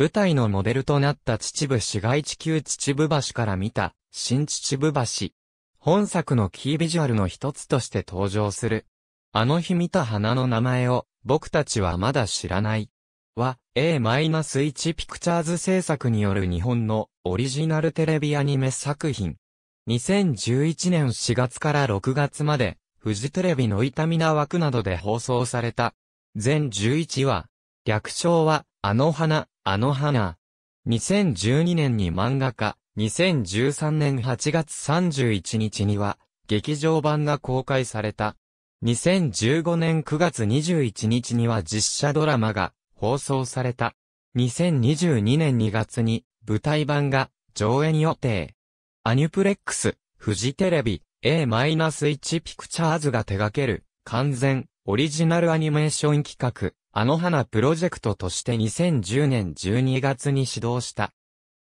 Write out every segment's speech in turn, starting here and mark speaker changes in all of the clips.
Speaker 1: 舞台のモデルとなった秩父市街地球秩父橋から見た、新秩父橋。本作のキービジュアルの一つとして登場する。あの日見た花の名前を、僕たちはまだ知らない。は、A-1 ピクチャーズ制作による日本のオリジナルテレビアニメ作品。2011年4月から6月まで、フジテレビの痛みな枠などで放送された。全11話。略称は、あの花、あの花。2012年に漫画化、2013年8月31日には、劇場版が公開された。2015年9月21日には実写ドラマが放送された。2022年2月に舞台版が上演予定。アニュプレックス、フジテレビ、A-1 ピクチャーズが手掛ける完全、オリジナルアニメーション企画、あの花プロジェクトとして2010年12月に始動した。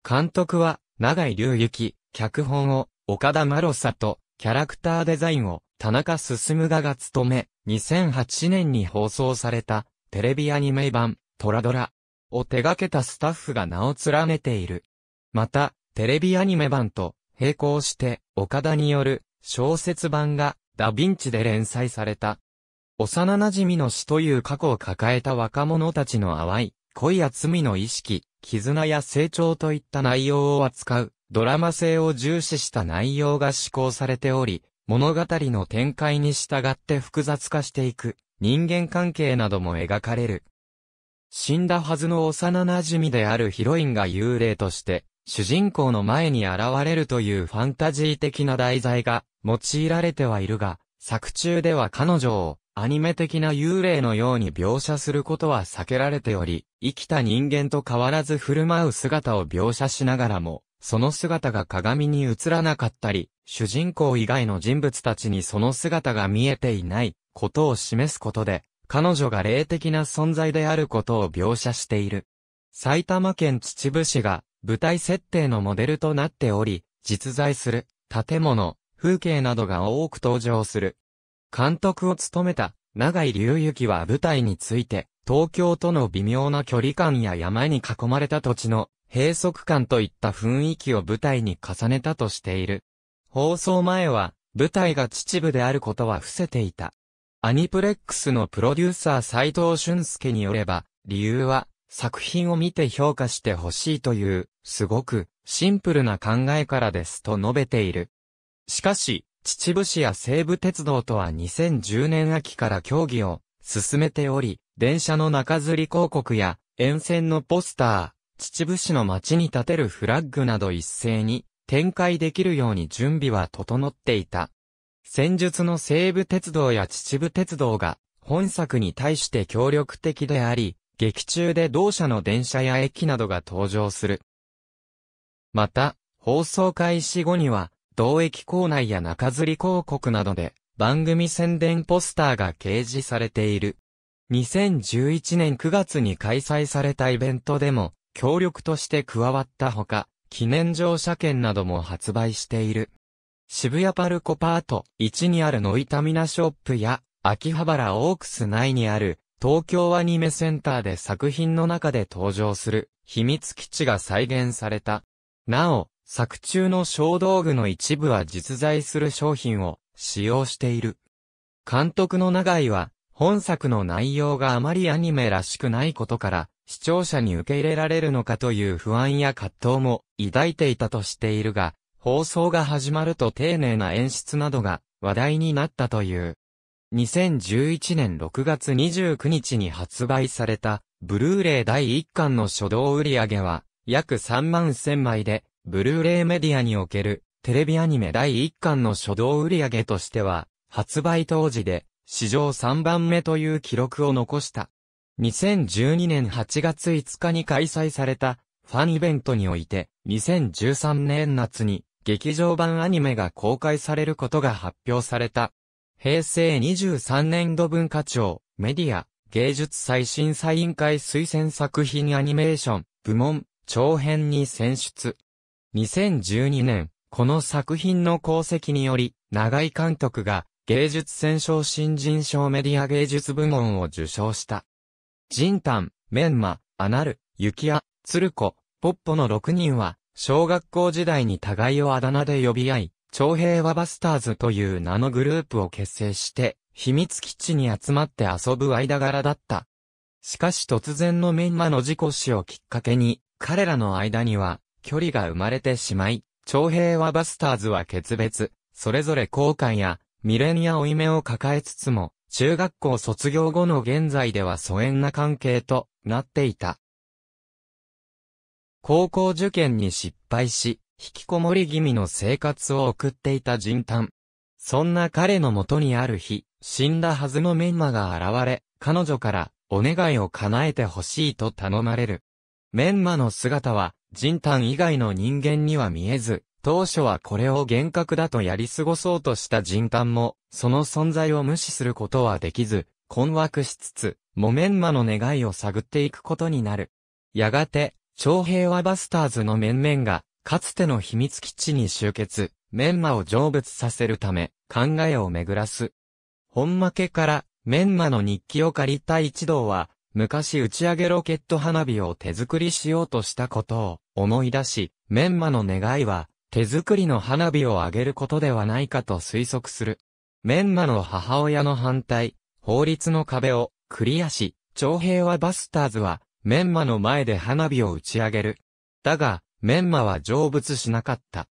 Speaker 1: 監督は、長井隆之、脚本を、岡田マロサと、キャラクターデザインを、田中進がが務め、2008年に放送された、テレビアニメ版、トラドラ、を手掛けたスタッフが名を連ねている。また、テレビアニメ版と、並行して、岡田による、小説版が、ダヴィンチで連載された、幼馴染の死という過去を抱えた若者たちの淡い、恋や罪の意識、絆や成長といった内容を扱う、ドラマ性を重視した内容が施行されており、物語の展開に従って複雑化していく、人間関係なども描かれる。死んだはずの幼馴染であるヒロインが幽霊として、主人公の前に現れるというファンタジー的な題材が用いられてはいるが、作中では彼女をアニメ的な幽霊のように描写することは避けられており、生きた人間と変わらず振る舞う姿を描写しながらも、その姿が鏡に映らなかったり、主人公以外の人物たちにその姿が見えていないことを示すことで、彼女が霊的な存在であることを描写している。埼玉県秩父市が舞台設定のモデルとなっており、実在する建物、風景などが多く登場する。監督を務めた長井隆之は舞台について、東京との微妙な距離感や山に囲まれた土地の閉塞感といった雰囲気を舞台に重ねたとしている。放送前は、舞台が秩父であることは伏せていた。アニプレックスのプロデューサー斎藤俊介によれば、理由は、作品を見て評価してほしいという、すごく、シンプルな考えからですと述べている。しかし、秩父市や西武鉄道とは2010年秋から協議を進めており、電車の中吊り広告や沿線のポスター、秩父市の街に建てるフラッグなど一斉に展開できるように準備は整っていた。戦術の西武鉄道や秩父鉄道が本作に対して協力的であり、劇中で同社の電車や駅などが登場する。また、放送開始後には、同駅構内や中吊り広告などで、番組宣伝ポスターが掲示されている。2011年9月に開催されたイベントでも、協力として加わったほか、記念乗車券なども発売している。渋谷パルコパート1にあるノイタミナショップや、秋葉原オークス内にある、東京アニメセンターで作品の中で登場する、秘密基地が再現された。なお、作中の小道具の一部は実在する商品を使用している。監督の永井は、本作の内容があまりアニメらしくないことから、視聴者に受け入れられるのかという不安や葛藤も抱いていたとしているが、放送が始まると丁寧な演出などが話題になったという。2011年6月29日に発売された、ブルーレイ第1巻の初動売上は、約3万1000枚で、ブルーレイメディアにおけるテレビアニメ第1巻の初動売上としては、発売当時で史上3番目という記録を残した。2012年8月5日に開催されたファンイベントにおいて、2013年夏に劇場版アニメが公開されることが発表された。平成23年度文化庁、メディア、芸術最新サイン会推薦作品アニメーション、部門、長編に選出。2012年、この作品の功績により、長井監督が芸術戦勝新人賞メディア芸術部門を受賞した。ジンタン、メンマ、アナル、ユキヤ、ツルコ、ポッポの6人は、小学校時代に互いをあだ名で呼び合い、長平和バスターズという名のグループを結成して、秘密基地に集まって遊ぶ間柄だった。しかし突然のメンマの事故死をきっかけに、彼らの間には、距離が生まれてしまい、徴兵はバスターズは決別、それぞれ後悔や未練や追い目を抱えつつも、中学校卒業後の現在では疎遠な関係となっていた。高校受験に失敗し、引きこもり気味の生活を送っていた人丹。そんな彼のもとにある日、死んだはずのメンマが現れ、彼女からお願いを叶えてほしいと頼まれる。メンマの姿は人丹以外の人間には見えず、当初はこれを幻覚だとやり過ごそうとした人丹も、その存在を無視することはできず、困惑しつつ、メンマの願いを探っていくことになる。やがて、徴平和バスターズの面々が、かつての秘密基地に集結、メンマを成仏させるため、考えを巡らす。本負けから、メンマの日記を借りた一同は、昔打ち上げロケット花火を手作りしようとしたことを思い出し、メンマの願いは手作りの花火をあげることではないかと推測する。メンマの母親の反対、法律の壁をクリアし、徴兵はバスターズはメンマの前で花火を打ち上げる。だが、メンマは成仏しなかった。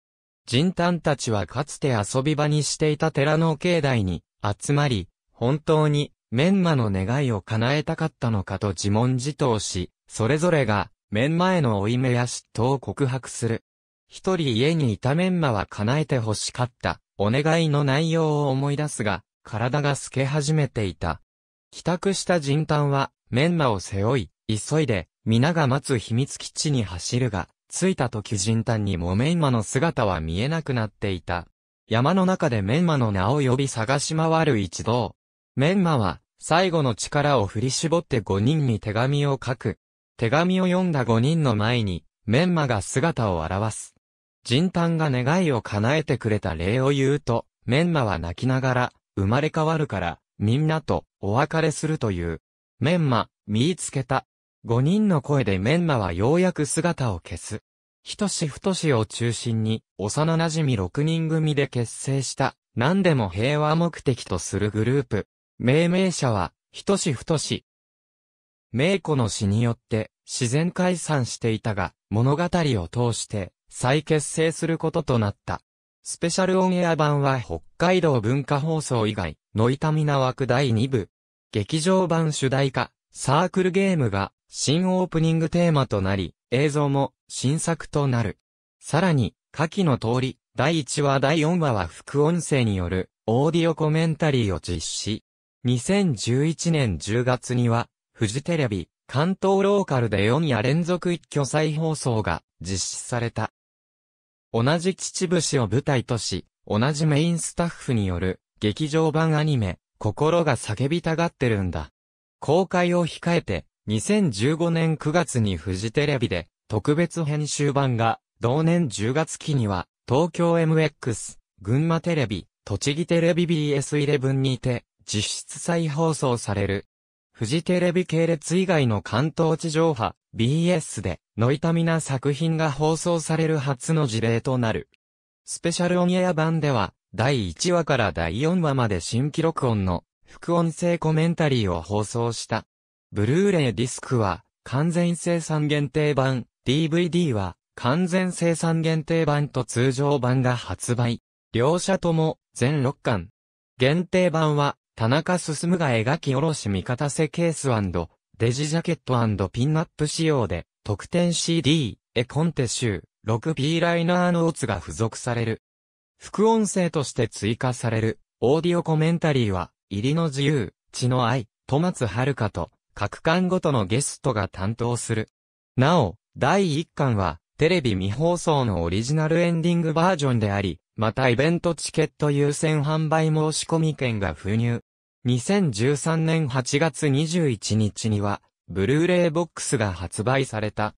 Speaker 1: 人探たちはかつて遊び場にしていた寺の境内に集まり、本当にメンマの願いを叶えたかったのかと自問自答し、それぞれが、メンマへの負い目や嫉妬を告白する。一人家にいたメンマは叶えて欲しかった、お願いの内容を思い出すが、体が透け始めていた。帰宅した人丹は、メンマを背負い、急いで、皆が待つ秘密基地に走るが、着いた時人丹にもメンマの姿は見えなくなっていた。山の中でメンマの名を呼び探し回る一同、メンマは、最後の力を振り絞って5人に手紙を書く。手紙を読んだ5人の前に、メンマが姿を現す。人丹が願いを叶えてくれた礼を言うと、メンマは泣きながら、生まれ変わるから、みんなとお別れするという。メンマ、見つけた。5人の声でメンマはようやく姿を消す。ひとしふとしを中心に、幼馴染6人組で結成した、何でも平和目的とするグループ。命名者は、ひとしふとし。名古の死によって自然解散していたが、物語を通して再結成することとなった。スペシャルオンエア版は北海道文化放送以外、の痛みな枠第2部。劇場版主題歌、サークルゲームが新オープニングテーマとなり、映像も新作となる。さらに、下記の通り、第1話第4話は副音声によるオーディオコメンタリーを実施。2011年10月には、フジテレビ、関東ローカルで4夜連続一挙再放送が実施された。同じ秩父市を舞台とし、同じメインスタッフによる劇場版アニメ、心が叫びたがってるんだ。公開を控えて、2015年9月にフジテレビで特別編集版が、同年10月期には東京 MX、群馬テレビ、栃木テレビ BS11 にて実質再放送される。フジテレビ系列以外の関東地上波、BS で、の痛みな作品が放送される初の事例となる。スペシャルオンエア版では、第1話から第4話まで新記録音の副音声コメンタリーを放送した。ブルーレイディスクは完全生産限定版、DVD は完全生産限定版と通常版が発売。両者とも全6巻。限定版は田中進が描き下ろし味方せケースデジジャケットピンアップ仕様で、特典 CD、エコンテ集、6P ライナーノーツが付属される。副音声として追加される、オーディオコメンタリーは、入りの自由、血の愛、戸松遥と、各巻ごとのゲストが担当する。なお、第1巻は、テレビ未放送のオリジナルエンディングバージョンであり、またイベントチケット優先販売申込券が封入。2013年8月21日には、ブルーレイボックスが発売された。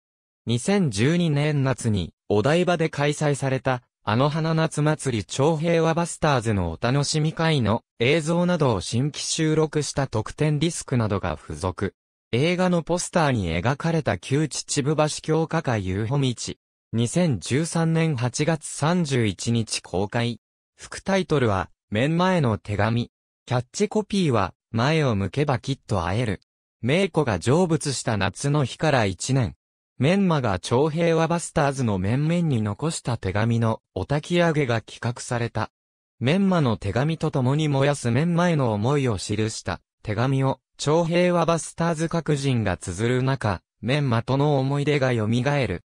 Speaker 1: 2012年夏に、お台場で開催された、あの花夏祭り超平和バスターズのお楽しみ会の映像などを新規収録した特典ディスクなどが付属。映画のポスターに描かれた旧秩父橋教科会遊歩道。2013年8月31日公開。副タイトルは、面前の手紙。キャッチコピーは、前を向けばきっと会える。名古が成仏した夏の日から一年。メンマが長平和バスターズの面々に残した手紙のお焚き上げが企画された。メンマの手紙と共に燃やすメンマへの思いを記した手紙を長平和バスターズ各人が綴る中、メンマとの思い出が蘇る。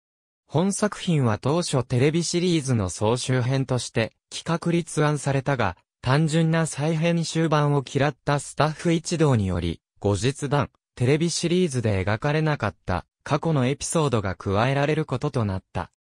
Speaker 1: 本作品は当初テレビシリーズの総集編として企画立案されたが、単純な再編集版を嫌ったスタッフ一同により、後日談、テレビシリーズで描かれなかった過去のエピソードが加えられることとなった。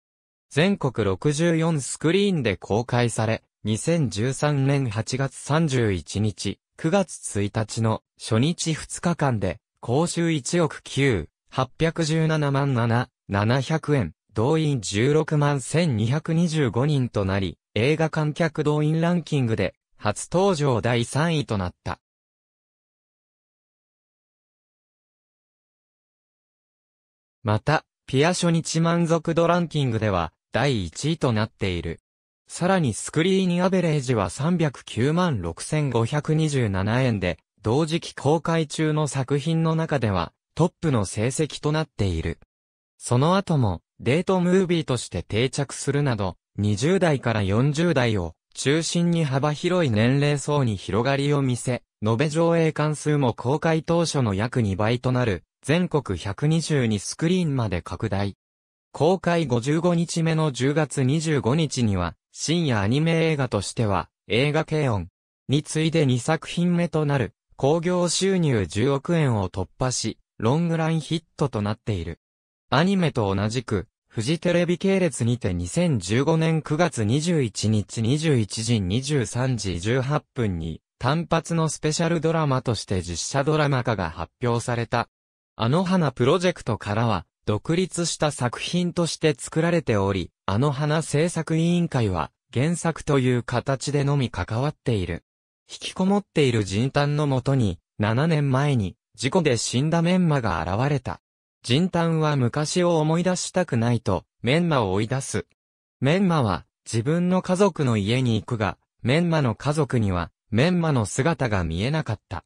Speaker 1: 全国64スクリーンで公開され、2013年8月31日、9月1日の初日2日間で、公衆1億9、817万7、700円、動員16万1225人となり、映画観客動員ランキングで初登場第3位となった。また、ピア初日満足度ランキングでは、第1位となっている。さらにスクリーニアベレージは309万6527円で、同時期公開中の作品の中では、トップの成績となっている。その後も、デートムービーとして定着するなど、20代から40代を中心に幅広い年齢層に広がりを見せ、延べ上映関数も公開当初の約2倍となる、全国122スクリーンまで拡大。公開55日目の10月25日には、深夜アニメ映画としては、映画軽音に次いで2作品目となる、興行収入10億円を突破し、ロングランヒットとなっている。アニメと同じく、フジテレビ系列にて2015年9月21日21時23時18分に単発のスペシャルドラマとして実写ドラマ化が発表された。あの花プロジェクトからは独立した作品として作られており、あの花制作委員会は原作という形でのみ関わっている。引きこもっている人丹のもとに7年前に事故で死んだメンマが現れた。人炭は昔を思い出したくないと、メンマを追い出す。メンマは、自分の家族の家に行くが、メンマの家族には、メンマの姿が見えなかった。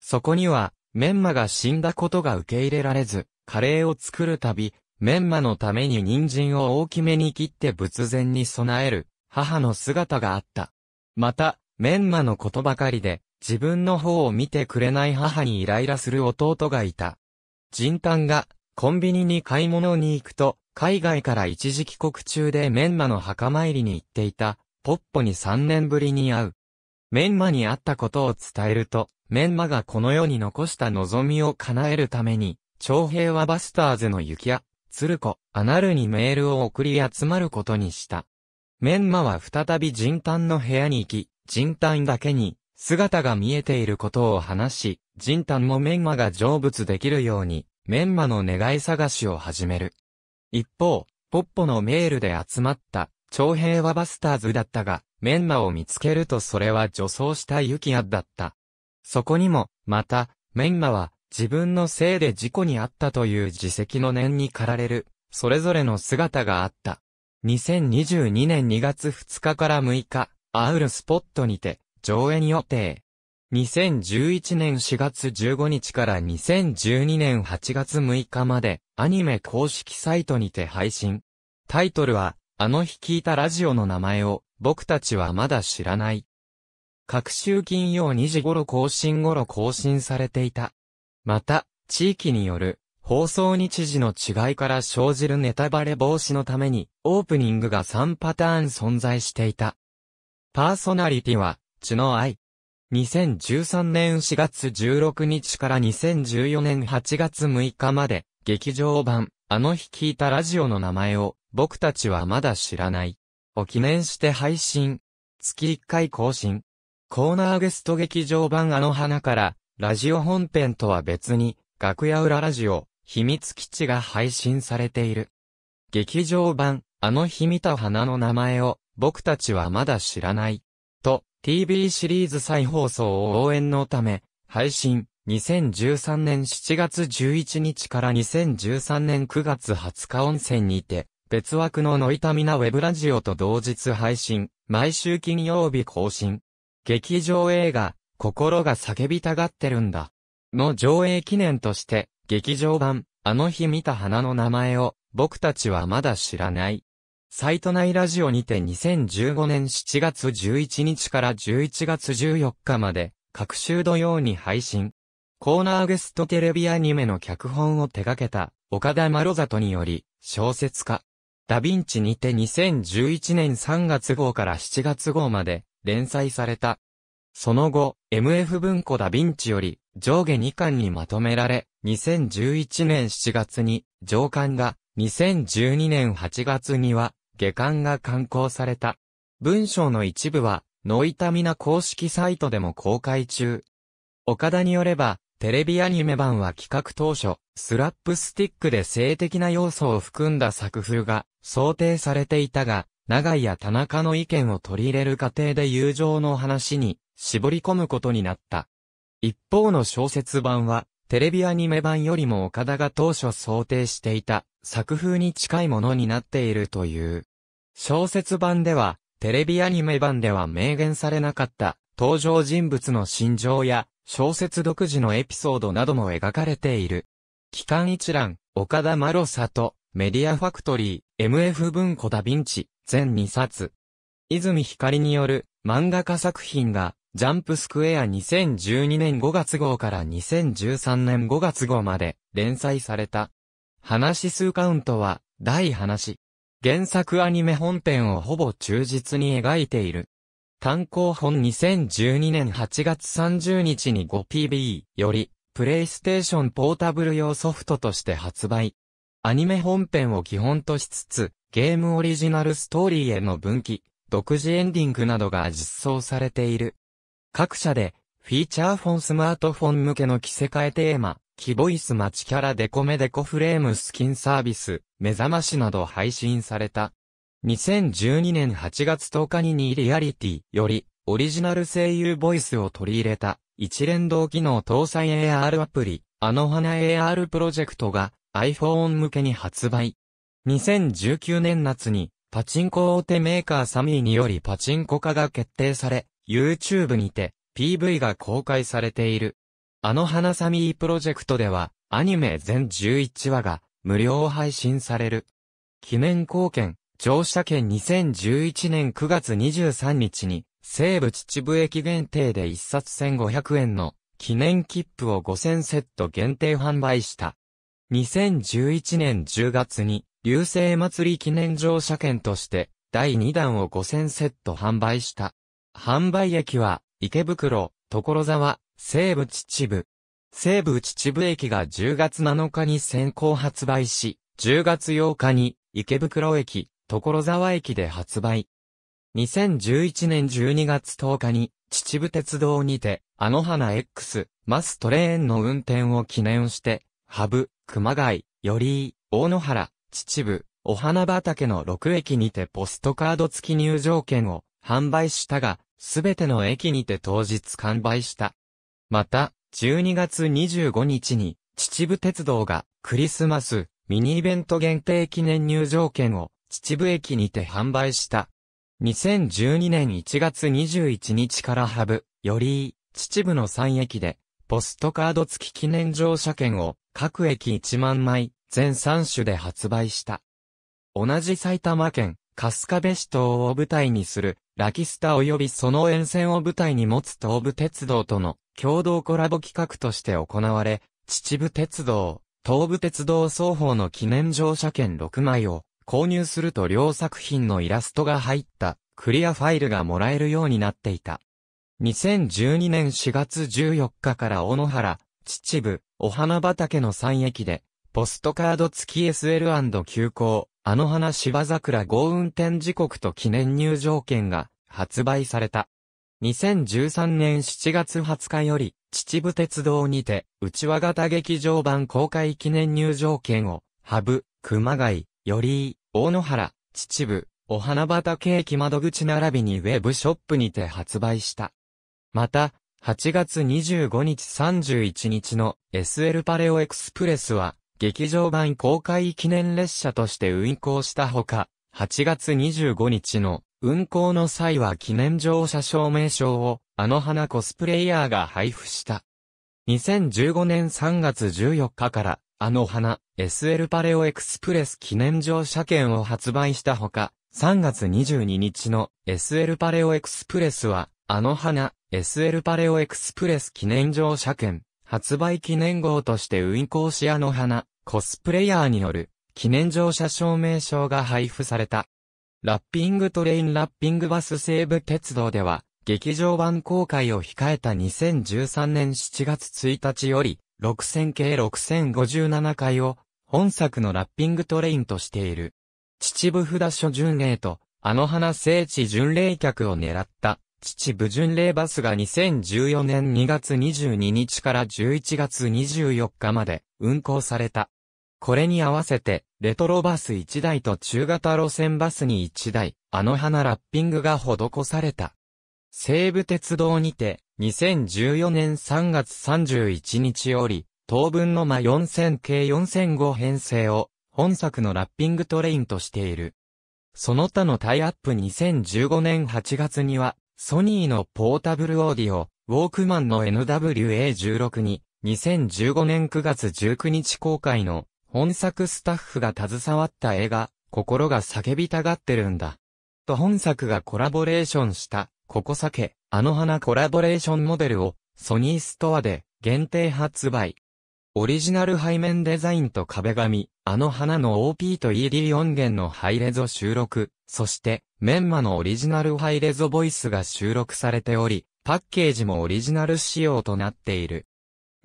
Speaker 1: そこには、メンマが死んだことが受け入れられず、カレーを作るたび、メンマのために人参を大きめに切って仏前に備える、母の姿があった。また、メンマのことばかりで、自分の方を見てくれない母にイライラする弟がいた。人探が、コンビニに買い物に行くと、海外から一時帰国中でメンマの墓参りに行っていた、ポッポに3年ぶりに会う。メンマに会ったことを伝えると、メンマがこの世に残した望みを叶えるために、長平はバスターズの雪や、鶴子、アナルにメールを送り集まることにした。メンマは再び人丹の部屋に行き、人丹だけに、姿が見えていることを話し、人丹もメンマが成仏できるように、メンマの願い探しを始める。一方、ポッポのメールで集まった、長平はバスターズだったが、メンマを見つけるとそれは女装したユキアだった。そこにも、また、メンマは、自分のせいで事故にあったという自責の念に駆られる、それぞれの姿があった。2022年2月2日から6日、アウルスポットにて、上演予定。2011年4月15日から2012年8月6日までアニメ公式サイトにて配信。タイトルは、あの日聞いたラジオの名前を僕たちはまだ知らない。各週金曜2時頃更新頃更新されていた。また、地域による放送日時の違いから生じるネタバレ防止のために、オープニングが3パターン存在していた。パーソナリティは、知の愛。2013年4月16日から2014年8月6日まで、劇場版、あの日聞いたラジオの名前を、僕たちはまだ知らない。を記念して配信。月1回更新。コーナーゲスト劇場版あの花から、ラジオ本編とは別に、楽屋裏ラジオ、秘密基地が配信されている。劇場版、あの日見た花の名前を、僕たちはまだ知らない。TV シリーズ再放送を応援のため、配信、2013年7月11日から2013年9月20日温泉にて、別枠のノイタミナウェブラジオと同日配信、毎週金曜日更新。劇場映画、心が叫びたがってるんだ。の上映記念として、劇場版、あの日見た花の名前を、僕たちはまだ知らない。サイト内ラジオにて2015年7月11日から11月14日まで、各週土曜に配信。コーナーゲストテレビアニメの脚本を手掛けた、岡田丸里により、小説家。ダヴィンチにて2011年3月号から7月号まで、連載された。その後、MF 文庫ダヴィンチより、上下2巻にまとめられ、2011年7月に、上巻が、2012年8月には、下巻が刊行された。文章の一部は、ノイタミナ公式サイトでも公開中。岡田によれば、テレビアニメ版は企画当初、スラップスティックで性的な要素を含んだ作風が想定されていたが、長井や田中の意見を取り入れる過程で友情の話に絞り込むことになった。一方の小説版は、テレビアニメ版よりも岡田が当初想定していた作風に近いものになっているという。小説版では、テレビアニメ版では明言されなかった登場人物の心情や小説独自のエピソードなども描かれている。期間一覧、岡田マロサと、メディアファクトリー、MF 文庫ダヴィンチ、全2冊。泉光による漫画家作品が、ジャンプスクエア2012年5月号から2013年5月号まで連載された。話数カウントは、大話。原作アニメ本編をほぼ忠実に描いている。単行本2012年8月30日に 5PB より、プレイステーションポータブル用ソフトとして発売。アニメ本編を基本としつつ、ゲームオリジナルストーリーへの分岐、独自エンディングなどが実装されている。各社で、フィーチャーフォンスマートフォン向けの着せ替えテーマ、キボイスチキャラデコメデコフレームスキンサービス、目覚ましなど配信された。2012年8月10日にーリアリティよりオリジナル声優ボイスを取り入れた一連動機能搭載 AR アプリ、あの花 AR プロジェクトが iPhone 向けに発売。2019年夏にパチンコ大手メーカーサミーによりパチンコ化が決定され、YouTube にて PV が公開されている。あの花サミープロジェクトでは、アニメ全11話が無料配信される。記念貢献、乗車券2011年9月23日に、西武秩父駅限定で1冊1500円の記念切符を5000セット限定販売した。2011年10月に、流星祭り記念乗車券として、第2弾を5000セット販売した。販売駅は、池袋、所沢、西武秩父。西武秩父駅が10月7日に先行発売し、10月8日に池袋駅、所沢駅で発売。2011年12月10日に秩父鉄道にて、あの花 X、マストレーンの運転を記念して、ハブ、熊谷、寄居、大野原、秩父、お花畑の6駅にてポストカード付き入場券を販売したが、すべての駅にて当日完売した。また、12月25日に、秩父鉄道が、クリスマス、ミニイベント限定記念入場券を、秩父駅にて販売した。2012年1月21日からハブ、より、秩父の3駅で、ポストカード付き記念乗車券を、各駅1万枚、全3種で発売した。同じ埼玉県、カスカベ市島を舞台にする、ラキスタ及びその沿線を舞台に持つ東武鉄道との共同コラボ企画として行われ、秩父鉄道、東武鉄道双方の記念乗車券6枚を購入すると両作品のイラストが入ったクリアファイルがもらえるようになっていた。2012年4月14日から小野原、秩父、お花畑の3駅で、ポストカード付き SL& 急行、あの花芝桜豪運転時刻と記念入場券が発売された。2013年7月20日より、秩父鉄道にて、内輪型劇場版公開記念入場券を、ハブ、熊谷、寄居、大野原、秩父、お花畑駅窓口並びにウェブショップにて発売した。また、8月25日31日の SL パレオエクスプレスは、劇場版公開記念列車として運行したほか、8月25日の運行の際は記念乗車証明書をあの花コスプレイヤーが配布した。2015年3月14日からあの花 SL パレオエクスプレス記念乗車券を発売したほか、3月22日の SL パレオエクスプレスはあの花 SL パレオエクスプレス記念乗車券発売記念号として運行シアの花、コスプレイヤーによる記念乗車証明書が配布された。ラッピングトレインラッピングバス西武鉄道では、劇場版公開を控えた2013年7月1日より、6000系6057回を、本作のラッピングトレインとしている。秩父札所巡礼と、あの花聖地巡礼客を狙った、父部巡礼バスが2014年2月22日から11月24日まで運行された。これに合わせて、レトロバス1台と中型路線バスに1台、あの花ラッピングが施された。西武鉄道にて、2014年3月31日より、当分の間4000系4005編成を、本作のラッピングトレインとしている。その他のタイアップ2015年8月には、ソニーのポータブルオーディオ、ウォークマンの NWA16 に、2015年9月19日公開の、本作スタッフが携わった映画、心が叫びたがってるんだ。と本作がコラボレーションした、ここ酒、あの花コラボレーションモデルを、ソニーストアで、限定発売。オリジナル背面デザインと壁紙、あの花の OP と ED 音源のハイレゾ収録、そして、メンマのオリジナルハイレゾボイスが収録されており、パッケージもオリジナル仕様となっている。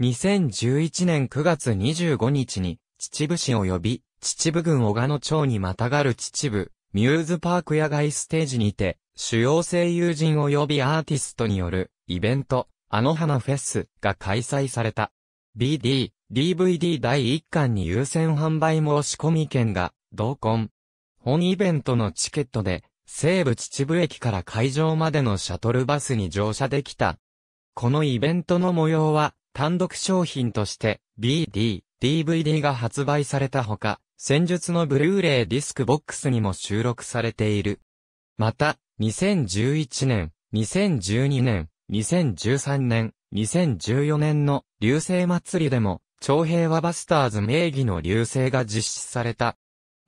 Speaker 1: 2011年9月25日に、秩父市及び、秩父郡小賀野町にまたがる秩父、ミューズパーク野外ステージにて、主要声優陣及びアーティストによる、イベント、あの花フェスが開催された。BD、DVD 第1巻に優先販売申し込み券が、同梱。本イベントのチケットで、西武秩父駅から会場までのシャトルバスに乗車できた。このイベントの模様は、単独商品として BD、DVD が発売されたほか、戦術のブルーレイディスクボックスにも収録されている。また、2011年、2012年、2013年、2014年の流星祭りでも、長平和バスターズ名義の流星が実施された。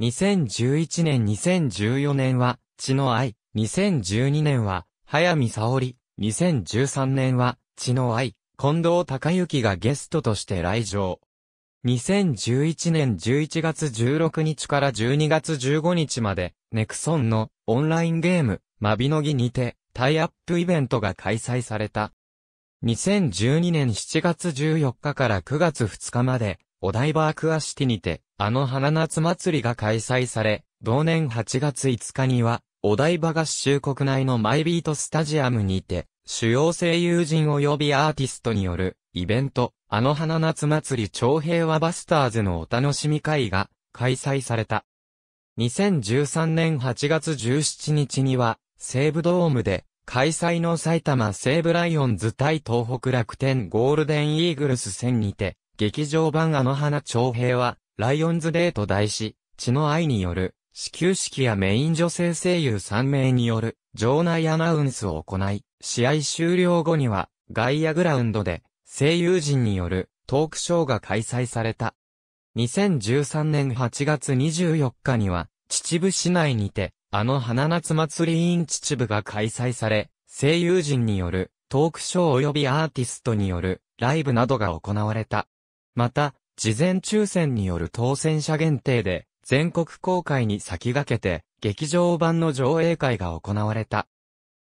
Speaker 1: 2011年2014年は、血の愛、2012年は、早見沙織、2013年は、血の愛、近藤隆之がゲストとして来場。2011年11月16日から12月15日まで、ネクソンのオンラインゲーム、マビノギにて、タイアップイベントが開催された。2012年7月14日から9月2日まで、お台場アクアシティにて、あの花夏祭りが開催され、同年8月5日には、お台場合衆国内のマイビートスタジアムにて、主要声優陣及びアーティストによる、イベント、あの花夏祭り超平和バスターズのお楽しみ会が、開催された。2013年8月17日には、西武ドームで、開催の埼玉西武ライオンズ対東北楽天ゴールデンイーグルス戦にて、劇場版あの花長平は、ライオンズデート題し、血の愛による始球式やメイン女性声優3名による場内アナウンスを行い、試合終了後には外野グラウンドで声優陣によるトークショーが開催された。2013年8月24日には秩父市内にてあの花夏祭り in 秩父が開催され、声優陣によるトークショー及びアーティストによるライブなどが行われた。また、事前抽選による当選者限定で、全国公開に先駆けて、劇場版の上映会が行われた。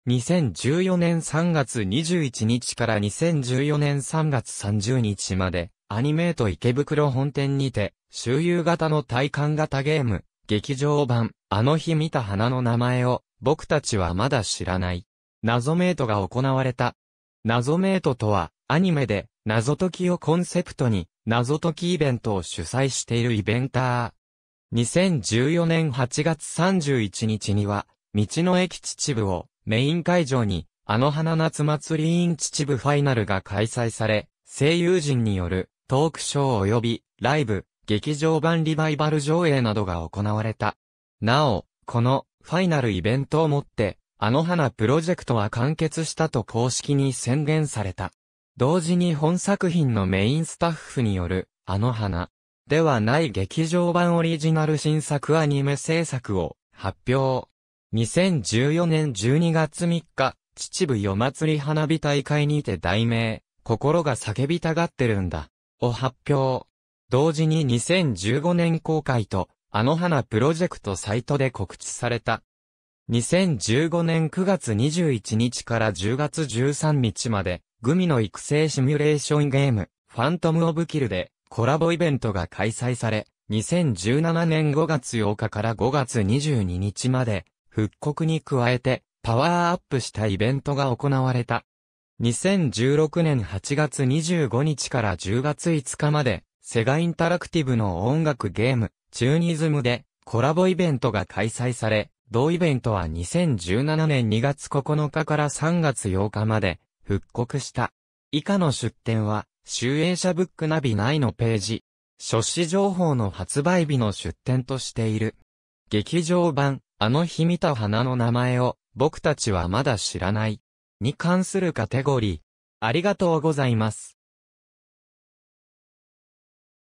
Speaker 1: 2014年3月21日から2014年3月30日まで、アニメート池袋本店にて、周遊型の体感型ゲーム、劇場版、あの日見た花の名前を、僕たちはまだ知らない。謎メイトが行われた。謎メイトとは、アニメで、謎解きをコンセプトに、謎解きイベントを主催しているイベンター。2014年8月31日には、道の駅秩父をメイン会場に、あの花夏祭り in 秩父ファイナルが開催され、声優陣によるトークショー及びライブ、劇場版リバイバル上映などが行われた。なお、このファイナルイベントをもって、あの花プロジェクトは完結したと公式に宣言された。同時に本作品のメインスタッフによる、あの花、ではない劇場版オリジナル新作アニメ制作を発表。2014年12月3日、秩父夜祭り花火大会にて題名、心が叫びたがってるんだ、を発表。同時に2015年公開と、あの花プロジェクトサイトで告知された。2015年9月21日から10月13日まで、グミの育成シミュレーションゲーム、ファントム・オブ・キルで、コラボイベントが開催され、2017年5月8日から5月22日まで、復刻に加えて、パワーアップしたイベントが行われた。2016年8月25日から10月5日まで、セガインタラクティブの音楽ゲーム、チューニズムで、コラボイベントが開催され、同イベントは2017年2月9日から3月8日まで、復刻した。以下の出展は、集英社ブックナビ内のページ、書誌情報の発売日の出展としている。劇場版、あの日見た花の名前を、僕たちはまだ知らない。に関するカテゴリー。ありがとうございます。